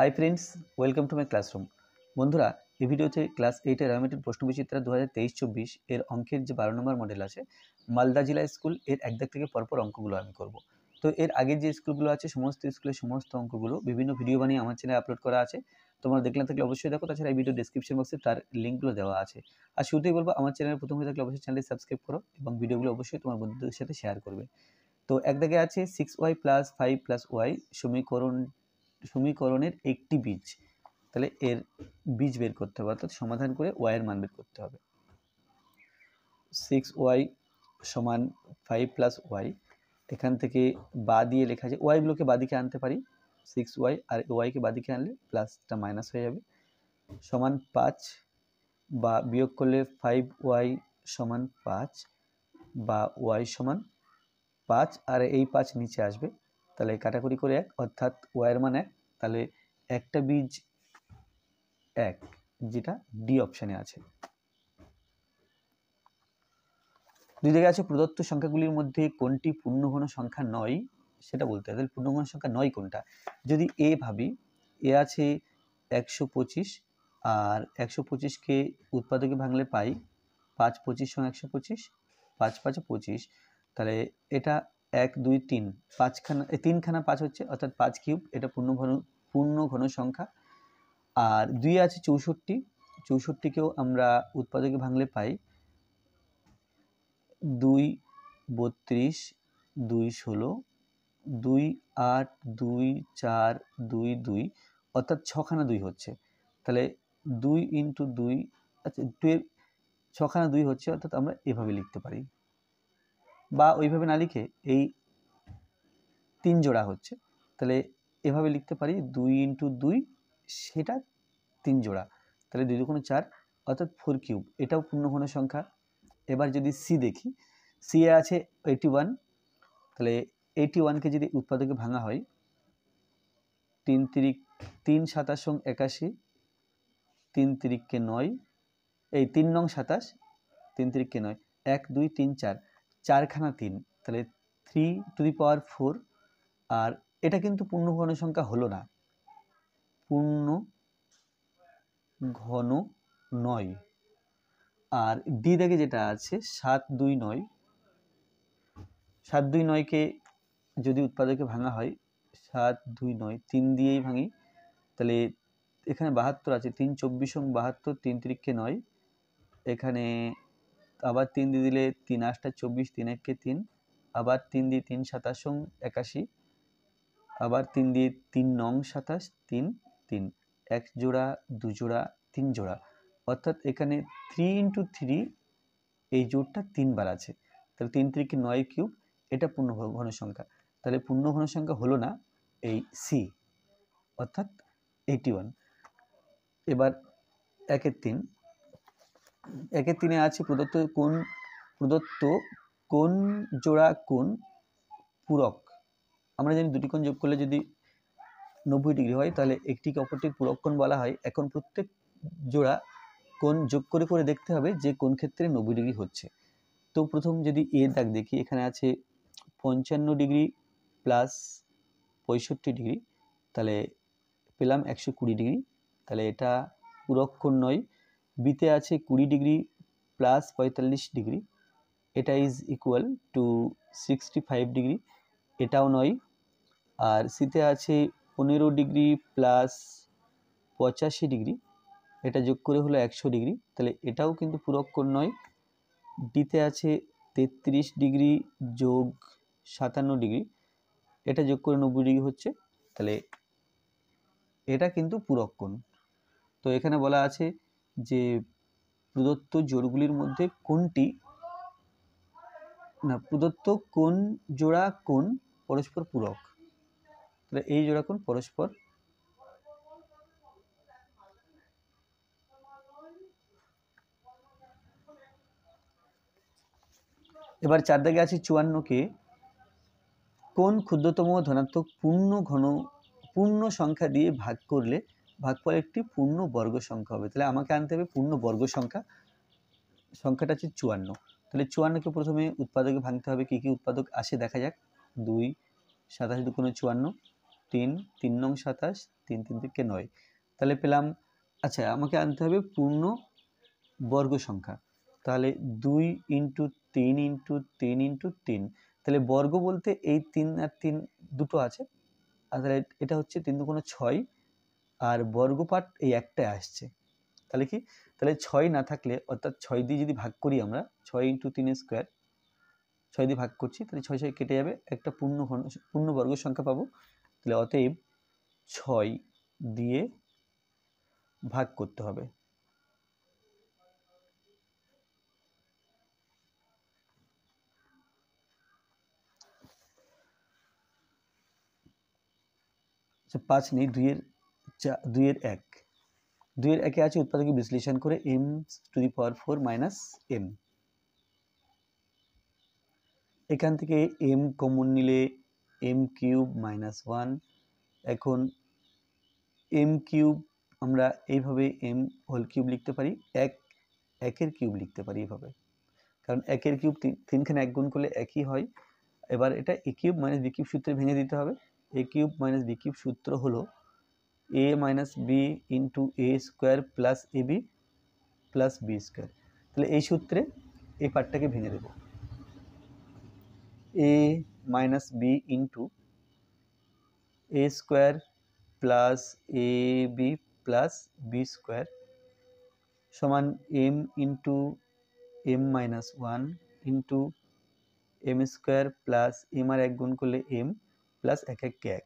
high friends welcome to my classroom বন্ধুরা এই ভিডিওতে ক্লাস এইটের অ্যামেটেড প্রশ্নবিচিত্রা দু হাজার তেইশ চব্বিশ এর অঙ্কের যে বারো নম্বর মডেল আছে মালদা জেলা স্কুল এর একদিক থেকে পরপর অঙ্কগুলো আমি করব তো এর আগে যে স্কুলগুলো আছে সমস্ত স্কুলের সমস্ত অঙ্কগুলো বিভিন্ন ভিডিও বানিয়ে আমার চ্যানেলে আপলোড করা আছে তোমরা দেখলে থাকলে অবশ্যই দেখো তাছাড়া এই ভিডিও ডিসক্রিপশন বক্সে তার লিঙ্কগুলো দেওয়া আছে আর শুরুতেই বলবো আমার চ্যানেলে প্রথম হয়ে থাকলে অবশ্যই চ্যানেলটি সাবস্ক্রাইব করো এবং ভিডিওগুলো অবশ্যই তোমার বন্ধুদের সাথে শেয়ার করবে তো এক দিকে আছে six y plus five plus y সমীকরণ সমীকরণের একটি বীজ তাহলে এর বীজ বের করতে হবে অর্থাৎ সমাধান করে ওয়াইয়ের মান বের করতে হবে সিক্স ওয়াই সমান ফাইভ প্লাস ওয়াই এখান থেকে বা দিয়ে লেখা যায় ওয়াইগুলোকে বাদিকে আনতে পারি সিক্স ওয়াই আর ওয়াইকে বাদিকে আনলে প্লাসটা মাইনাস হয়ে যাবে সমান পাঁচ বা বিয়োগ করলে ফাইভ ওয়াই সমান পাঁচ বা ওয়াই সমান পাঁচ আর এই পাঁচ নিচে আসবে তাহলে কাটাকুটি করে এক অর্থাৎ ওয়াইয়ের মান এক তাহলে একটা বীজ এক যেটা ডি অপশানে আছে দুই জায়গায় আছে প্রদত্ত সংখ্যাগুলির মধ্যে কোনটি পূর্ণঘন সংখ্যা নয় সেটা বলতে হবে তাহলে পূর্ণঘন সংখ্যা নয় কোনটা যদি এ ভাবি এ আছে একশো পঁচিশ আর একশো পঁচিশকে উৎপাদকে ভাঙলে পাই পাঁচ পঁচিশ সঙ্গে একশো পঁচিশ পাঁচ পাঁচে পঁচিশ তাহলে এটা এক দুই তিন পাঁচখানা তিনখানা পাঁচ হচ্ছে অর্থাৎ পাঁচ কিউব এটা পূর্ণ ঘন পূর্ণ ঘন সংখ্যা আর দুই আছে চৌষট্টি চৌষট্টিকেও আমরা উৎপাদকে ভাঙলে পাই দুই বত্রিশ দুই ষোলো দুই আট দুই চার দুই দুই অর্থাৎ ছখানা দুই হচ্ছে তাহলে দুই ইন্টু দুই আচ্ছা টুয়েলভ ছখানা দুই হচ্ছে অর্থাৎ আমরা এভাবে লিখতে পারি বা ওইভাবে না লিখে এই তিন জোড়া হচ্ছে তাহলে এভাবে লিখতে পারি দুই ইন্টু দুই সেটা তিন জোড়া তাহলে দুই দুগুণ চার অর্থাৎ ফোর কিউব এটাও পূর্ণঘন সংখ্যা এবার যদি সি দেখি সি এ আছে এইটি ওয়ান তাহলে এইটি ওয়ানকে যদি উৎপাদকে ভাঙা হয় তিন তিরিক তিন সাতাশ সং একাশি তিন তিরিককে নয় এই তিন নং সাতাশ তিন তিরিককে নয় এক দুই তিন চার চারখানা তিন তাহলে three to the power four আর এটা কিন্তু পূর্ণ ঘন সংখ্যা হলো না পূর্ণ ঘন নয় আর ডি দাগে যেটা আছে সাত দুই নয় সাত দুই নয়কে যদি উৎপাদকে ভাঙা হয় সাত দুই নয় তিন দিয়েই ভাঙি তাহলে এখানে বাহাত্তর আছে তিন চব্বিশ বাহাত্তর তিন তিরিক্ষে নয় এখানে আবার তিন দিয়ে দিলে তিন আটটা চব্বিশ তিন এককে তিন আবার তিন দিয়ে তিন সাতাশ একাশি আবার তিন দিয়ে তিন নং সাতাশ তিন তিন এক জোড়া দু জোড়া তিন জোড়া অর্থাৎ এখানে থ্রি ইন্টু থ্রি এই জোড়টা তিনবার আছে তাহলে তিন ত্রিকে নয় কিউব এটা পূর্ণ ঘন সংখ্যা তাহলে পূর্ণ ঘন সংখ্যা হলো না এই সি অর্থাৎ এইটি ওয়ান এবার একের তিন একে তিনে আছে প্রদত্ত কোন প্রদত্ত কোন জোড়া কোন পূরক আমরা জানি দুটি কোণ যোগ করলে যদি নব্বই ডিগ্রি হয় তাহলে একটিকে অপরটির পূরক কোণ বলা হয় এখন প্রত্যেক জোড়া কোণ যোগ করে করে দেখতে হবে যে কোন ক্ষেত্রে নব্বই ডিগ্রি হচ্ছে তো প্রথম যদি এ দাগ দেখি এখানে আছে পঞ্চান্ন ডিগ্রি প্লাস পঁয়ষট্টি ডিগ্রি তাহলে পেলাম একশো কুড়ি ডিগ্রি তাহলে এটা পূরক কোণ নয় বিতে আছে কুড়ি ডিগ্রি প্লাস পঁয়তাল্লিশ ডিগ্রি এটা is equal to sixty five degree এটাও নয় আর সিতে আছে পনেরো ডিগ্রি প্লাস পঁচাশি ডিগ্রি এটা যোগ করে হলো একশো ডিগ্রি তাহলে এটাও কিন্তু পুরক্ষর নয় ডিতে আছে তেত্রিশ ডিগ্রি যোগ সাতান্ন ডিগ্রি এটা যোগ করে নব্বই ডিগ্রি হচ্ছে তাহলে এটা কিন্তু পুরক্ষণ তো এখানে বলা আছে যে প্রদত্ত জোড়গুলির মধ্যে কোনটি না প্রদত্ত কোন জোড়া কোন পরস্পর পূরক তাহলে এই জোড়া কোন পরস্পর এবার চার দাগে আছে চুয়ান্নকে কোন ক্ষুদ্রতম ধনাত্মক পূর্ণ ঘন পূর্ণ সংখ্যা দিয়ে ভাগ করলে ভাগফল একটি পূর্ণ বর্গ সংখ্যা হবে তাহলে আমাকে আনতে হবে পূর্ণ বর্গ সংখ্যা সংখ্যাটা হচ্ছে চুয়ান্ন তাহলে চুয়ান্নকে প্রথমে উৎপাদকে ভাঙতে হবে কী কী উৎপাদক আসে দেখা যাক দুই সাতাশ দুকোনো চুয়ান্ন তিন তিন নং সাতাশ তিন তিন থেকে নয় তাহলে পেলাম আচ্ছা আমাকে আনতে হবে পূর্ণ বর্গ সংখ্যা তাহলে দুই ইন্টু তিন ইন্টু তিন ইন্টু তিন তাহলে বর্গ বলতে এই তিন আর তিন দুটো আছে আর তাহলে এটা হচ্ছে তিন দুকোনো ছয় আর বর্গপাঠ এই একটাই আসছে তাহলে কি তাহলে ছয় না থাকলে অর্থাৎ ছয় দিয়ে যদি ভাগ করি আমরা ছয় ইন্টু তিনের স্কোয়ার ছয় দিয়ে ভাগ করছি তাহলে ছয় ছয় কেটে যাবে একটা পূর্ণ পূর্ণ বর্গ সংখ্যা পাবো তাহলে অতএব ছয় দিয়ে ভাগ করতে হবে আচ্ছা, পাঁচ নেই দুইয়ের চা দুইয়ের এক দুইয়ের একে আছে উৎপাদকে বিশ্লেষণ করে m to the power four minus m এখান থেকে এম কমন নিলে এম কিউব মাইনাস ওয়ান এখন এম কিউব আমরা এইভাবে এম হোল কিউব লিখতে পারি এক একের কিউব লিখতে পারি এইভাবে কারণ একের কিউব তিনখানে এক গুণ করলে একই হয় এবার এটা এ কিউব মাইনাস বি সূত্রে ভেঙে দিতে হবে এ কিউব মাইনাস বি সূত্র হলো a minus b into a square plus A B plus B square তাহলে এই সূত্রে এই পার্টটাকে ভেঙে দেব a minus b into a square plus A B plus B square সমান m into m minus one into m square plus m আর এক গুণ করলে এম প্লাস এক এক এক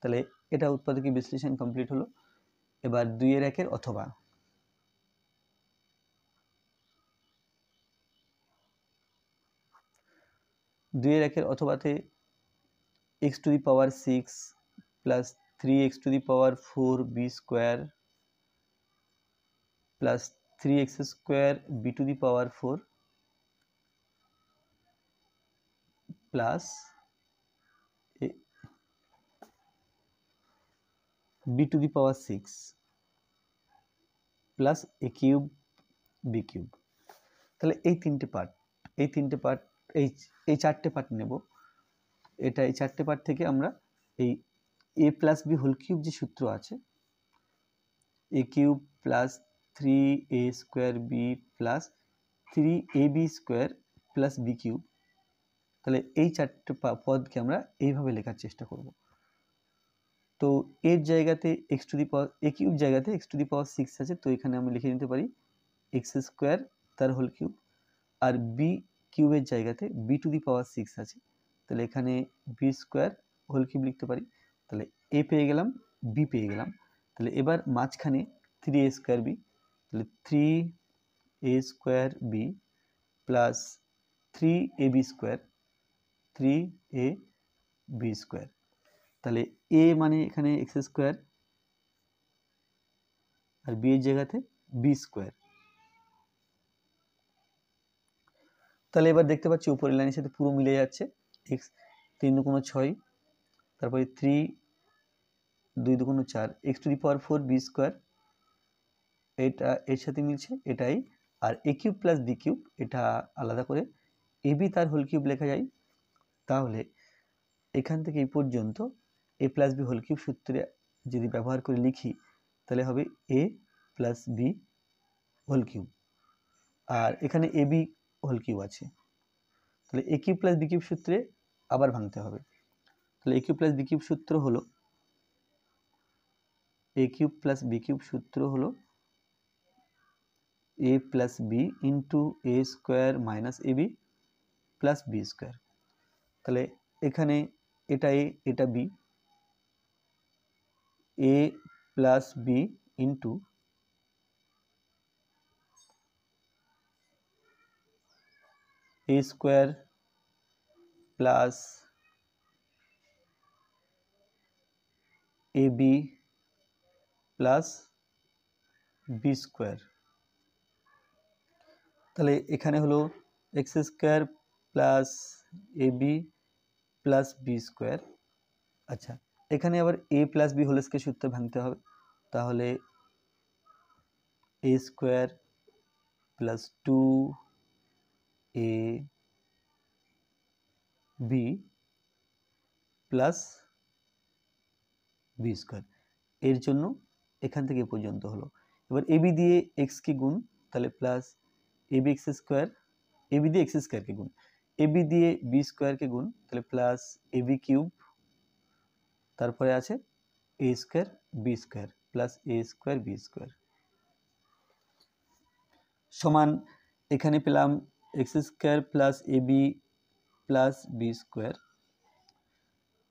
তাহলে এটা উৎপাদকীয় বিশ্লেষণ কমপ্লিট হলো এবার দুই এর একের অথবা দুই এর একের অথবাতে x to the power six plus three x to the power four b square plus three x square b to the power four plus b to the power six plus a cube b cube তাহলে এই তিনটে part এই তিনটে part এই এই চারটে part নেব এটা এই চারটে পার্ট থেকে আমরা এই a plus B whole cube যে সূত্র আছে a cube plus three a square b plus three A b square plus b cube তাহলে এই চারটে পদকে আমরা এইভাবে লেখার চেষ্টা করবো তো এর জায়গাতে x to the power a cube জায়গাতে x to the power six আছে তো এখানে আমি লিখে নিতে পারি এক্স স্কোয়ার তার হোল কিউব আর বি কিউবের জায়গাতে b to the power six আছে তাহলে এখানে বি স্কোয়ার হোল কিউব লিখতে পারি তাহলে এ পেয়ে গেলাম বি পেয়ে গেলাম তাহলে এবার মাঝখানে থ্রি এ স্কোয়ার বি তাহলে three a square b plus three A b square three A b square তাহলে এ মানে এখানে এক্স স্কোয়ার আর বি এর জায়গাতে বি স্কোয়ার তাহলে এবার দেখতে পাচ্ছি উপরের লাইনের সাথে পুরো মিলে যাচ্ছে এক্স তিন দু কোনো ছয় তারপরে থ্রি দুই দু কোনো চার x to the power four b square এটা এর সাথে মিলছে এটাই আর a cube plus b cube এটা আলাদা করে এবি তার হোল কিউব লেখা যায় তাহলে এখান থেকে এই পর্যন্ত a plus B whole cube সূত্রে যদি ব্যবহার করে লিখি তাহলে হবে a plus B whole cube আর এখানে এ বি হোল কিউব আছে তাহলে a cube plus b cube সূত্রে আবার ভাঙতে হবে তাহলে a cube plus b cube সূত্র হলো a cube plus b cube সূত্র হলো a plus b into a square minus a B plus B square তাহলে এখানে এটা এ এটা B a + b * a² + ab + b² তাহলে এখানে হলো x² + ab + b² আচ্ছা এখানে আবার A plus B whole square সূত্র ভাঙতে হবে তাহলে A square plus two A B plus B square এর জন্য এখান থেকে পর্যন্ত হলো এবার এ বি দিয়ে এক্সকে গুণ তাহলে plus A B x square A B দিয়ে এক্স স্কোয়ারকে গুণ এ বি দিয়ে বি স্কোয়ারকে গুণ তাহলে প্লাস এ বি কিউব তারপরে আছে A square B square plus A square B square সমান এখানে পেলাম x square plus A B plus B square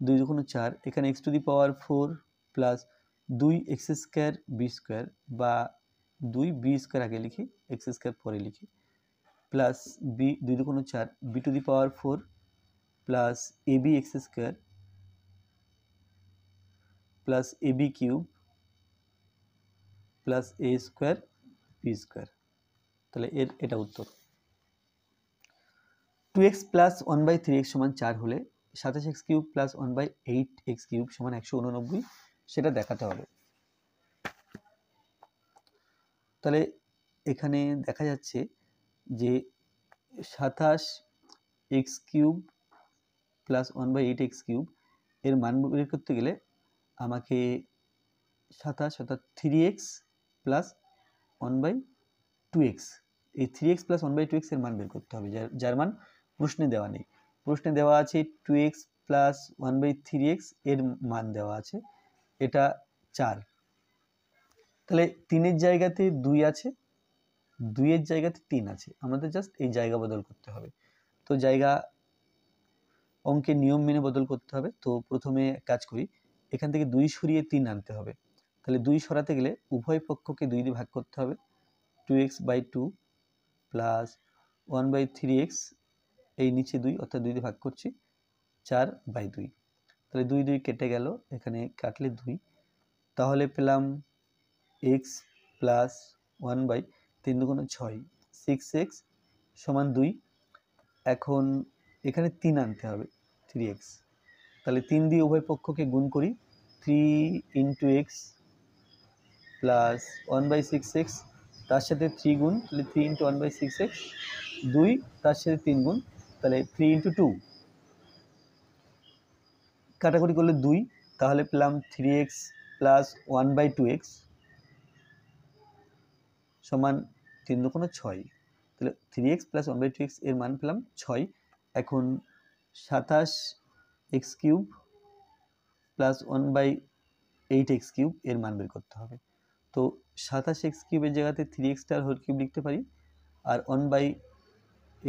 দুই যখন চার এখানে x to the power four plus দুই এক্স স্কোয়ার বি স্কোয়ার বা দুই বি স্কোয়ার আগে লিখি এক্স স্কোয়ার পরে লিখি প্লাস বি দুই দুগুণ চার B to the power four plus A B x square plus A B cube plus A square B square তাহলে এর এটা উত্তর two x plus one by three x সমান চার হলে সাতাশ x cube plus one by eight x cube সমান একশো উননব্বই সেটা দেখাতে হবে তাহলে এখানে দেখা যাচ্ছে যে সাতাশ x cube plus one by eight x cube এর মান বের করতে গেলে আমাকে সাতাশ অর্থাৎ three x plus one by two x এই three x plus one by two এক্সের মান বের করতে হবে যার যার মান প্রশ্নে দেওয়া নেই প্রশ্নে দেওয়া আছে two x plus one by three x এর মান দেওয়া আছে এটা চার তাহলে তিনের জায়গাতে দুই আছে দুইয়ের জায়গাতে তিন আছে আমাদের জাস্ট এই জায়গা বদল করতে হবে তো জায়গা অঙ্কের নিয়ম মেনে বদল করতে হবে তো প্রথমে কাজ করি এখান থেকে দুই সরিয়ে তিন আনতে হবে তাহলে দুই সরাতে গেলে উভয় পক্ষকে দুই দিয়ে ভাগ করতে হবে two x by two plus one by three x এই নিচে দুই অর্থাৎ দুই দিয়ে ভাগ করছি চার বাই দুই তাহলে দুই দুই কেটে গেল এখানে কাটলে দুই তাহলে পেলাম এক্স প্লাস ওয়ান বাই তিন দুগুণ ছয় সিক্স এক্স সমান দুই এখন এখানে তিন আনতে হবে থ্রি এক্স তাহলে তিন দিয়ে উভয় পক্ষকে গুণ করি three into x plus one by six x তার সাথে থ্রি গুণ তাহলে three into one by six x দুই তার সাথে তিন গুণ তাহলে থ্রি ইন্টু টু কাটাকুটি করলে দুই তাহলে পেলাম three x plus one by two x সমান তিন দোকানো ছয় তাহলে three x plus one by two x এর মান পেলাম ছয় এখন সাতাশ x cube plus one by eight x cube এর মান বের করতে হবে তো সাতাশ এক্স কিউবের জায়গাতে three x star whole cube লিখতে পারি আর one by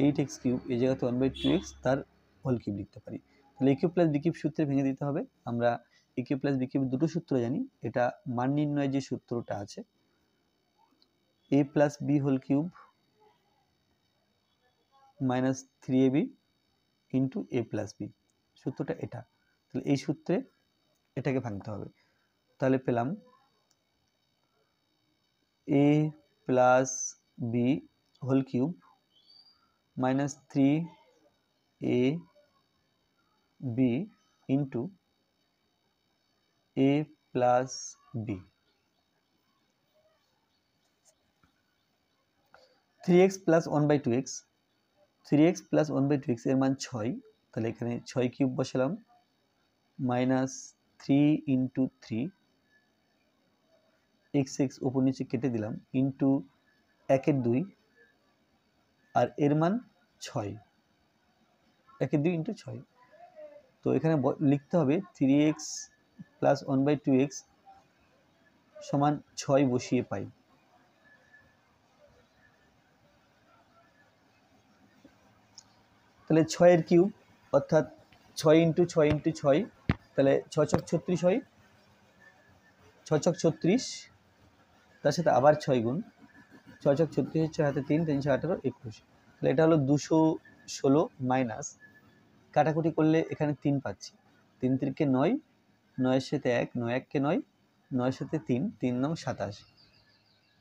eight x cube এই জায়গাতে ওয়ান বাই টু এক্স তার হোল কিউব লিখতে পারি তাহলে একিউ প্লাস বিকিউব সূত্রে ভেঙে দিতে হবে আমরা একিউ প্লাস বিকিউব দুটো সূত্র জানি এটা মান নির্ণয় যে সূত্রটা আছে A plus B whole cube minus three A B into A plus B সূত্রটা এটা তাহলে এই সূত্রে এটাকে ভাঙতে হবে তাহলে পেলাম A plus B whole cube minus three A B into A plus B three x plus one by two x three x plus one by two x এর মান ছয় তাহলে এখানে ছয় কিউব বসালাম minus three into three x x ওপর নিচে কেটে দিলাম ইন্টু একের দুই আর এর মান ছয় একের দুই ইন্টু ছয় তো এখানে লিখতে হবে three x plus one by two x সমান ছয় বসিয়ে পাই তাহলে ছয়ের কিউব অর্থাৎ ছয় ইন্টু ছয় ইন্টু ছয় তাহলে ছচক ছত্রিশ হয় ছচক ছত্রিশ তার সাথে আবার ছয় গুণ ছচক ছত্রিশ ছয় হাতে তিন তিনশো আঠারো একুশ তাহলে এটা হলো দুশো ষোলো মাইনাস কাটাকুটি করলে এখানে তিন পাচ্ছি তিন তিনকে নয় নয়ের সাথে এক নয় এককে নয় নয়ের সাথে তিন তিন নং সাতাশ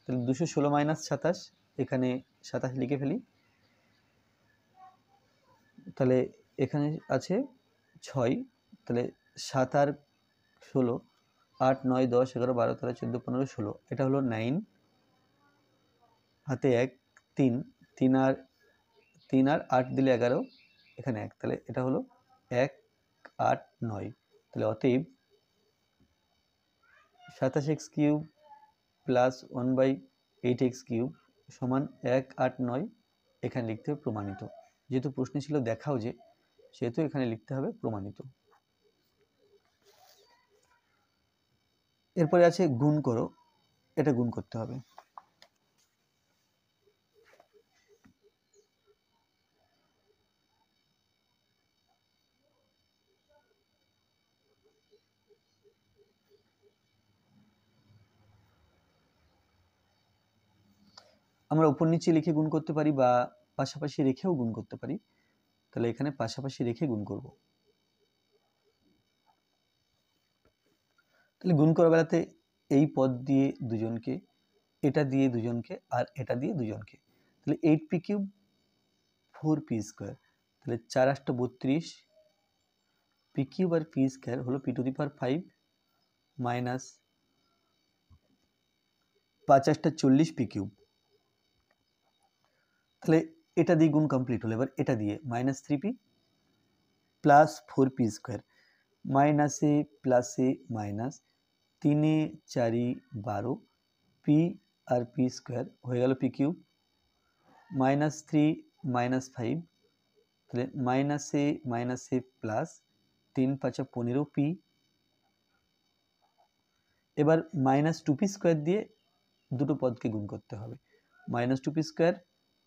তাহলে দুশো ষোলো মাইনাস সাতাশ এখানে সাতাশ লিখে ফেলি তাহলে এখানে আছে ছয় তাহলে সাত আর ষোলো আট নয় দশ এগারো বারো তেরো চোদ্দো পনেরো ষোলো এটা হলো নাইন হাতে এক তিন তিন আর তিন আর আট দিলে এগারো এখানে এক তাহলে এটা হলো এক আট নয় তাহলে অতএব সাতাশ x cube plus one by eight x cube সমান এক আট নয় এখানে লিখতে প্রমাণিত যেহেতু প্রশ্ন ছিল দেখাও যে সেহেতু এখানে লিখতে হবে প্রমাণিত এরপরে আছে গুণ করো এটা গুণ করতে হবে আমরা উপর নিচে লিখে গুণ করতে পারি বা পাশাপাশি রেখেও গুণ করতে পারি তাহলে এখানে পাশাপাশি রেখে গুণ করব তাহলে গুণ করা বেলাতে এই পদ দিয়ে দুজনকে এটা দিয়ে দুজনকে আর এটা দিয়ে দুজনকে তাহলে eight P cube four P square তাহলে চার আষ্ট বত্রিশ পি কিউব আর পি স্কোয়ার হলো P to the power five minus পাঁচ আটটা চল্লিশ পি কিউব তাহলে এটা দিয়ে গুণ কমপ্লিট হলো এবার এটা দিয়ে minus three P plus four P square মাইনাসে প্লাসে মাইনাস তিনে চারি বারো পি আর পি স্কোয়ার হয়ে গেল P cube minus three minus five তাহলে মাইনাসে মাইনাসে প্লাস তিন পাঁচা পনেরো পি এবার মাইনাস টু পি স্কোয়ার দিয়ে দুটো পদকে গুণ করতে হবে minus two P square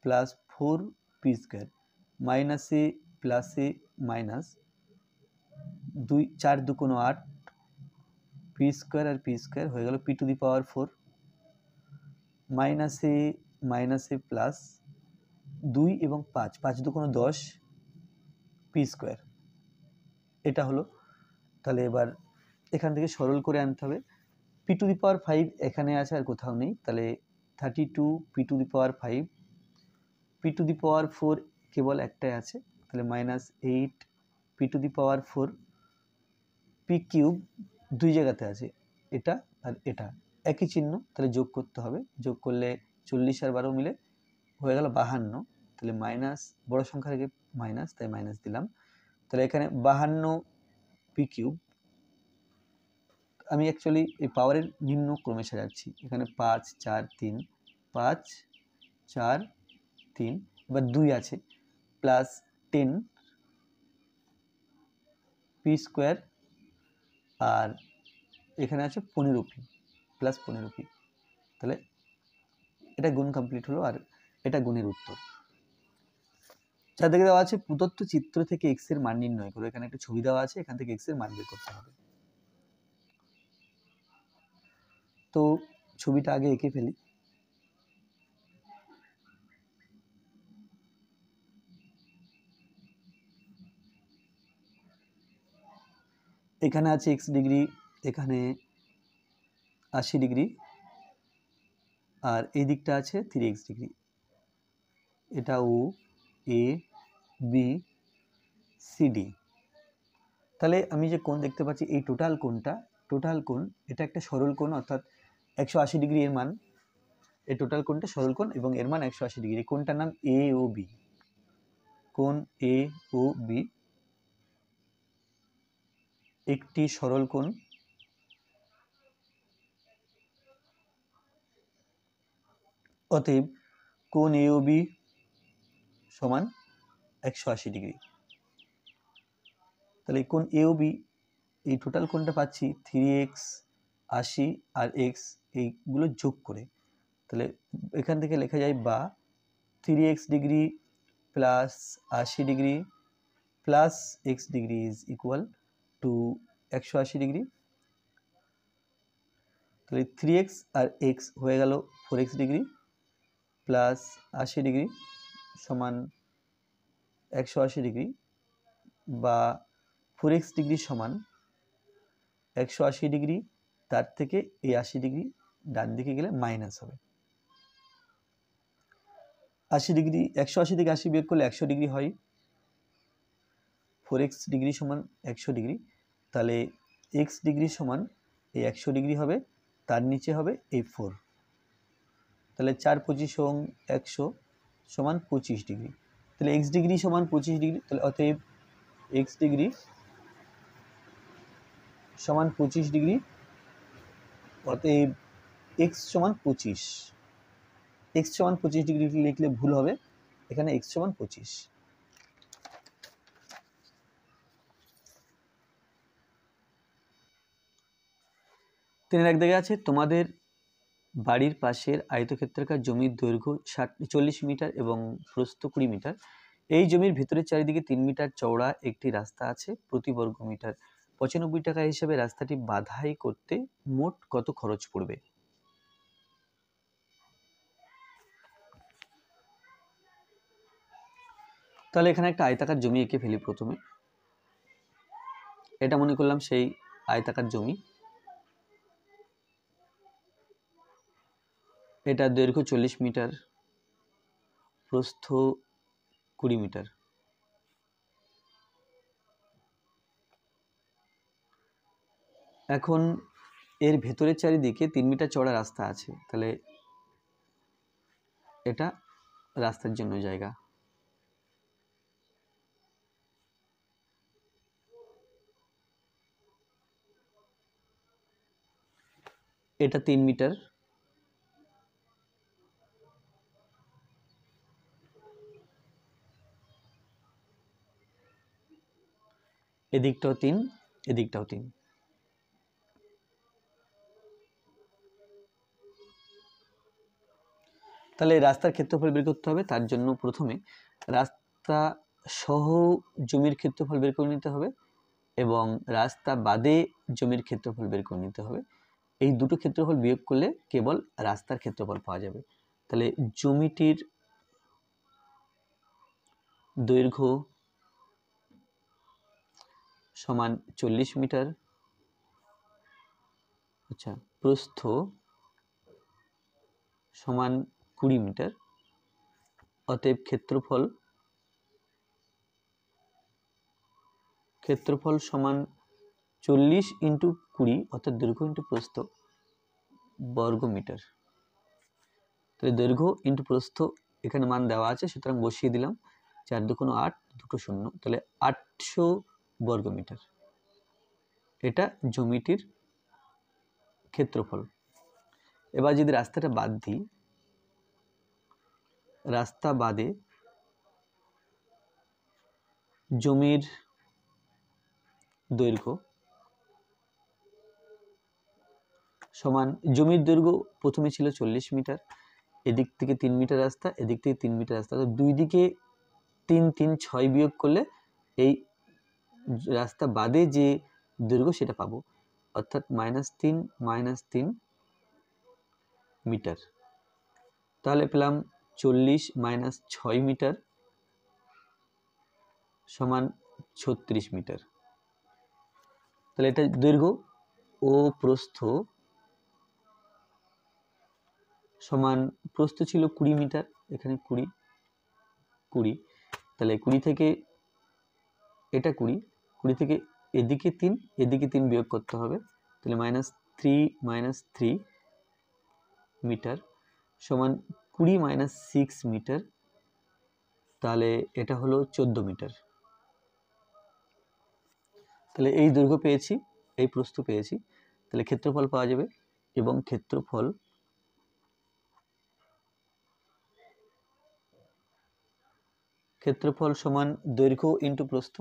plus four P square minus A plus A minus দুই চার দু কোনো আট পি স্কোয়ার আর পি স্কোয়ার হয়ে গেল P to the power four minus A minus A plus দুই এবং পাঁচ পাঁচ দু কোনো দশ পি স্কোয়ার এটা হলো তাহলে এবার এখান থেকে সরল করে আনতে হবে P to the power five এখানে আছে আর কোথাও নেই তাহলে thirty two P to the power five P to the power four কেবল একটাই আছে তাহলে minus eight P to the power four P cube দুই জায়গাতে আছে এটা আর এটা একই চিহ্ন তাহলে যোগ করতে হবে যোগ করলে চল্লিশ আর বারো মিলে হয়ে গেল বাহান্ন তাহলে মাইনাস বড় সংখ্যা রেখে মাইনাস তাই মাইনাস দিলাম তাহলে এখানে বাহান্ন পি কিউব আমি অ্যাকচুয়ালি এই পাওয়ারের নিম্ন ক্রমে সাজাচ্ছি এখানে পাঁচ চার তিন পাঁচ চার তিন বা দুই আছে প্লাস টেন পি স্কোয়ার আর এখানে আছে পনেরো পি প্লাস পনেরো পি তাহলে এটা গুণ কমপ্লিট হলো আর এটা গুণের উত্তর যাদেরকে দেওয়া আছে প্রদত্ত চিত্র থেকে এক্স এর মান নির্ণয় করো এখানে একটা ছবি দেওয়া আছে এখান থেকে এক্স এর মান বের করতে হবে তো ছবিটা আগে এঁকে ফেলি এখানে আছে এক্স ডিগ্রি এখানে আশি ডিগ্রি আর এই দিকটা আছে থ্রি এক্স ডিগ্রি এটা ও এ বি সিডি তাহলে আমি যে কোন দেখতে পাচ্ছি এই টোটাল কোনটা টোটাল কোন এটা একটা সরল কোণ অর্থাৎ একশো আশি ডিগ্রি এর মান এই টোটাল কোনটা সরল কোণ এবং এর মান একশো আশি ডিগ্রি কোনটার নাম এ ও বি কোন এ ও বি একটি সরল কোণ অতএব কোণ এওবি সমান একশো আশি ডিগ্রি তাহলে কোণ এওবি এই টোটাল কোণটা পাচ্ছি থ্রি এক্স আশি আর এক্স এইগুলো যোগ করে তাহলে এখান থেকে লেখা যায় বা থ্রি এক্স ডিগ্রি প্লাস আশি degree plus x degree is equal to একশো আশি ডিগ্রি তাহলে থ্রি এক্স আর এক্স হয়ে গেল ফোর এক্স ডিগ্রি প্লাস আশি ডিগ্রি সমান একশো আশি ডিগ্রি বা ফোর এক্স ডিগ্রি সমান একশো আশি ডিগ্রি তার থেকে এই আশি ডিগ্রি ডান দিকে গেলে মাইনাস হবে আশি ডিগ্রি একশো আশি থেকে আশি বিয়োগ করলে একশো ডিগ্রি হয় ফোর এক্স ডিগ্রি সমান একশো ডিগ্রি তাহলে এক্স ডিগ্রি সমান এই একশো ডিগ্রি হবে তার নিচে হবে এই ফোর তাহলে চার পঁচিশ ওং একশো সমান পঁচিশ ডিগ্রি তাহলে এক্স ডিগ্রি সমান পঁচিশ ডিগ্রি তাহলে অতএব এক্স ডিগ্রি সমান পঁচিশ ডিগ্রি অতএব এক্স সমান পঁচিশ এক্স সমান পঁচিশ ডিগ্রি লিখলে ভুল হবে এখানে এক্স সমান পঁচিশ তিনি এক জায়গায় আছে তোমাদের বাড়ির পাশের আয়তক্ষেত্রকার জমির দৈর্ঘ্য ষাট চল্লিশ মিটার এবং প্রস্থ কুড়ি মিটার এই জমির ভিতরে চারিদিকে তিন মিটার চওড়া একটি রাস্তা আছে প্রতি বর্গ মিটার পঁচানব্বই টাকা হিসেবে রাস্তাটি বাধাই করতে মোট কত খরচ পড়বে তাহলে এখানে একটা আয়তাকার জমি এঁকে ফেলি প্রথমে এটা মনে করলাম সেই আয়তাকার জমি এটা দৈর্ঘ্য চল্লিশ মিটার প্রস্থ কুড়ি মিটার এখন এর ভেতরের চারিদিকে তিন মিটার চড়া রাস্তা আছে তাহলে এটা রাস্তার জন্য জায়গা এটা তিন মিটার এদিকটাও তিন এদিকটাও তিন তাহলে রাস্তার ক্ষেত্রফল বের করতে হবে তার জন্য প্রথমে রাস্তা সহ জমির ক্ষেত্রফল বের করে নিতে হবে এবং রাস্তা বাদে জমির ক্ষেত্রফল বের করে নিতে হবে এই দুটো ক্ষেত্রফল বিয়োগ করলে কেবল রাস্তার ক্ষেত্রফল পাওয়া যাবে তাহলে জমিটির দৈর্ঘ্য সমান চল্লিশ মিটার আচ্ছা প্রস্থ সমান কুড়ি মিটার অতএব ক্ষেত্রফল ক্ষেত্রফল সমান চল্লিশ ইন্টু কুড়ি অর্থাৎ দৈর্ঘ্য ইন্টু প্রস্থ বর্গ মিটার তাহলে দৈর্ঘ্য ইন্টু প্রস্থ এখানে মান দেওয়া আছে সুতরাং বসিয়ে দিলাম চার দুকোনো আট দুটো শূন্য তাহলে আটশো বর্গ মিটার এটা জমিটির ক্ষেত্রফল এবার যদি রাস্তাটা বাদ দিই রাস্তা বাদে জমির দৈর্ঘ্য সমান জমির দৈর্ঘ্য প্রথমে ছিল চল্লিশ মিটার এদিক থেকে তিন মিটার রাস্তা এদিক থেকে তিন মিটার রাস্তা তো দুই দিকে তিন তিন ছয় বিয়োগ করলে এই রাস্তা বাদে যে দৈর্ঘ্য সেটা পাবো অর্থাৎ মাইনাস তিন মাইনাস তিন মিটার তাহলে পেলাম চল্লিশ মাইনাস ছয় মিটার সমান ছত্রিশ মিটার তাহলে এটা দৈর্ঘ্য ও প্রস্থ সমান প্রস্থ ছিল কুড়ি মিটার এখানে কুড়ি কুড়ি তাহলে কুড়ি থেকে এটা কুড়ি কুড়ি থেকে এদিকে তিন এদিকে তিন বিয়োগ করতে হবে তাহলে minus three minus three metre সমান কুড়ি মাইনাস সিক্স মিটার তাহলে এটা হলো চোদ্দ মিটার তাহলে এই দৈর্ঘ্য পেয়েছি এই প্রস্থ পেয়েছি তাহলে ক্ষেত্রফল পাওয়া যাবে এবং ক্ষেত্রফল ক্ষেত্রফল সমান দৈর্ঘ্য ইন্টু প্রস্থ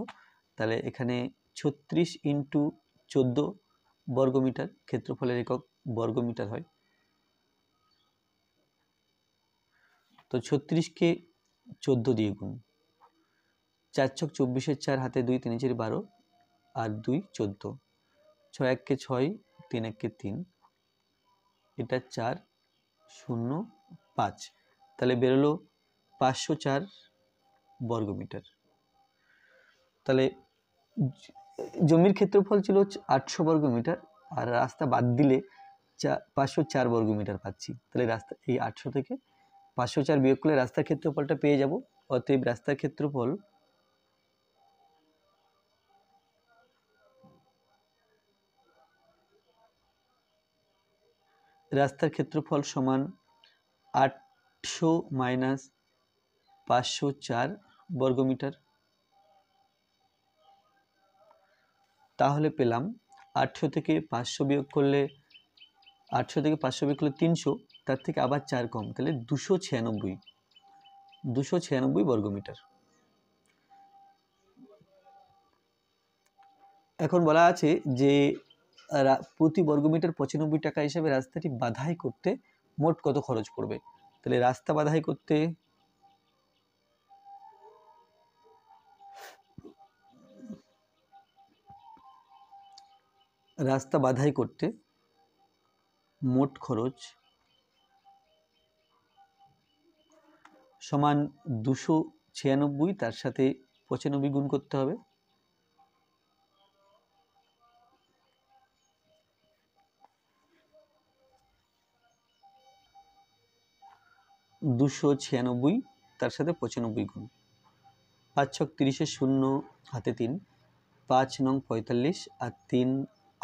তাহলে এখানে ছত্রিশ ইন্টু চোদ্দো বর্গমিটার ক্ষেত্রফলের একক বর্গমিটার হয় তো ছত্রিশকে চোদ্দ দিয়ে গুণ চার ছক চব্বিশের চার হাতে দুই তিন চার বারো আর দুই চোদ্দো ছয় এককে ছয় তিন এককে তিন এটা চার শূন্য পাঁচ তাহলে বেরোলো পাঁচশো চার বর্গমিটার তাহলে জমির ক্ষেত্রফল ছিল আটশো বর্গ মিটার আর রাস্তা বাদ দিলে চা পাঁচশো চার বর্গ মিটার পাচ্ছি তাহলে রাস্তা এই আটশো থেকে পাঁচশো চার বিয়োগ করলে রাস্তার ক্ষেত্রফলটা পেয়ে যাব অতএব রাস্তার ক্ষেত্রফল রাস্তার ক্ষেত্রফল সমান আটশো মাইনাস পাঁচশো চার বর্গমিটার তাহলে পেলাম আটশো থেকে পাঁচশো বিয়োগ করলে আটশো থেকে পাঁচশো বিয়োগ করলে তিনশো তার থেকে আবার চার কম তাহলে দুশো ছিয়ানব্বই দুশো ছিয়ানব্বই বর্গমিটার এখন বলা আছে যে প্রতি বর্গমিটার পঁচানব্বই টাকা হিসেবে রাস্তাটি বাধাই করতে মোট কত খরচ পড়বে তাহলে রাস্তা বাধাই করতে রাস্তা বাধাই করতে মোট খরচ সমান দুশো ছিয়ানব্বই তার সাথে পঁচানব্বই গুণ করতে হবে দুশো ছিয়ানব্বই তার সাথে পঁচানব্বই গুণ পাঁচ ছক তিরিশে শূন্য হাতে তিন পাঁচ নং পঁয়তাল্লিশ আর তিন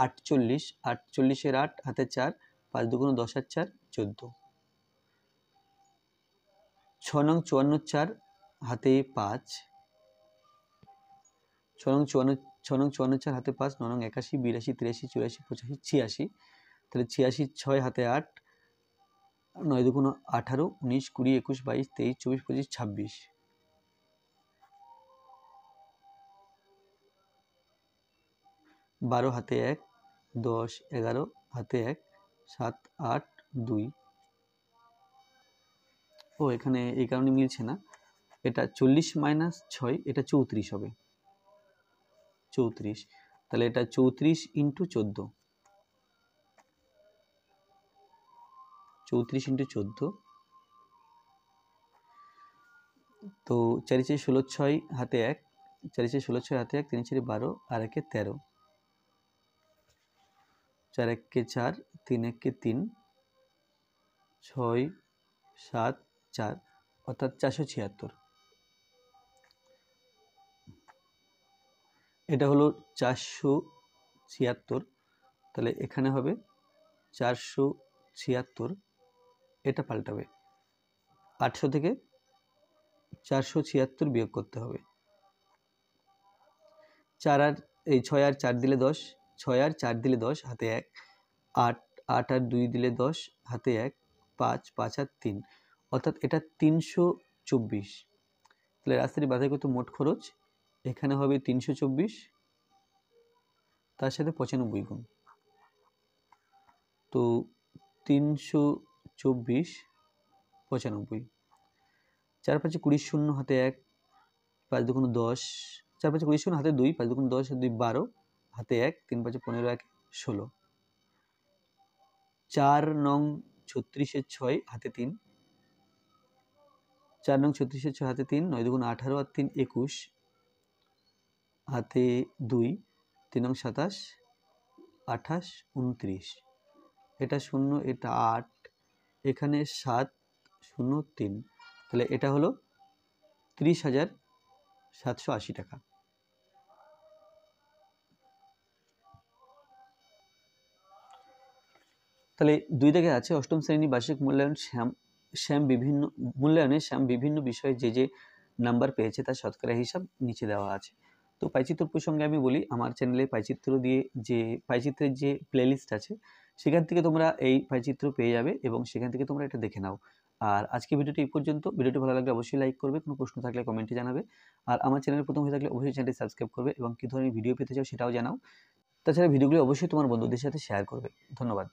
আটচল্লিশ আটচল্লিশের আট হাতে চার পাঁচ দুগুণ দশ আর চার চোদ্দ ছ নং চুয়ান্ন চার হাতে পাঁচ ছ নং চুয়ান্ন ছ নং চুয়ান্ন চার হাতে পাঁচ ন নং একাশি বিরাশি তিরাশি চুরাশি পঁচাশি ছিয়াশি তাহলে ছিয়াশি ছয় হাতে আট নয় দুগুণ আঠারো উনিশ কুড়ি একুশ বাইশ তেইশ চব্বিশ পঁচিশ ছাব্বিশ বারো হাতে এক দশ এগারো হাতে এক সাত আট দুই ও এখানে এই কারণে মিলছে না এটা চল্লিশ মাইনাস ছয় এটা চৌত্রিশ হবে চৌত্রিশ তাহলে এটা চৌত্রিশ ইন্টু চোদ্দো চৌত্রিশ ইন্টু চোদ্দো তো চারি চারি ষোলো ছয় হাতে এক চারি চারি ষোলো ছয় হাতে এক তিন চারি বারো আর একে তেরো চার এককে চার তিন এককে তিন ছয় সাত চার অর্থাৎ চারশো ছিয়াত্তর এটা হলো চারশো ছিয়াত্তর তাহলে এখানে হবে চারশো ছিয়াত্তর এটা পাল্টাবে আটশো থেকে চারশো ছিয়াত্তর বিয়োগ করতে হবে চার আর এই ছয় আর চার দিলে দশ ছয় আর চার দিলে দশ হাতে এক আট আট আর দুই দিলে দশ হাতে এক পাঁচ পাঁচ আর তিন অর্থাৎ এটা তিনশো চব্বিশ তাহলে রাস্তাটি বাধায় কত মোট খরচ এখানে হবে তিনশো চব্বিশ তার সাথে পঁচানব্বই গুণ তো তিনশো চব্বিশ পঁচানব্বই চার পাঁচে কুড়ি শূন্য হাতে এক পাঁচ কোনো দশ চার পাঁচে কুড়ি শূন্য হাতে দুই পাঁচ কোনো দশ দুই বারো হাতে এক তিন পাঁচে পনেরো এক ষোলো চার নং ছত্রিশের ছয় হাতে তিন চার নং ছত্রিশের ছয় হাতে তিন নয় দুগুণ আঠারো আর তিন একুশ হাতে দুই তিন নং সাতাশ আঠাশ উনত্রিশ এটা শূন্য এটা আট এখানে সাত শূন্য তিন তাহলে এটা হলো ত্রিশ হাজার সাতশো আশি টাকা তাহলে দুই দিকে আছে অষ্টম শ্রেণী বার্ষিক মূল্যায়ন শ্যাম শ্যাম বিভিন্ন মূল্যায়নে শ্যাম বিভিন্ন বিষয়ে যে যে নাম্বার পেয়েছে তার শতকরা হিসাব নিচে দেওয়া আছে তো পাইচিত্র প্রসঙ্গে আমি বলি আমার চ্যানেলে পাইচিত্র দিয়ে যে পাইচিত্রের যে প্লেলিস্ট আছে সেখান থেকে তোমরা এই পাইচিত্র পেয়ে যাবে এবং সেখান থেকে তোমরা এটা দেখে নাও আর আজকে ভিডিওটি এই পর্যন্ত ভিডিওটি ভালো লাগলে অবশ্যই লাইক করবে কোনো প্রশ্ন থাকলে কমেন্টে জানাবে আর আমার চ্যানেল প্রথম হয়ে থাকলে অবশ্যই চ্যানেলটি সাবস্ক্রাইব করবে এবং কী ধরনের ভিডিও পেতে চাও সেটাও জানাও তাছাড়া ভিডিওগুলি অবশ্যই তোমার বন্ধুদের সাথে শেয়ার করবে ধন্যবাদ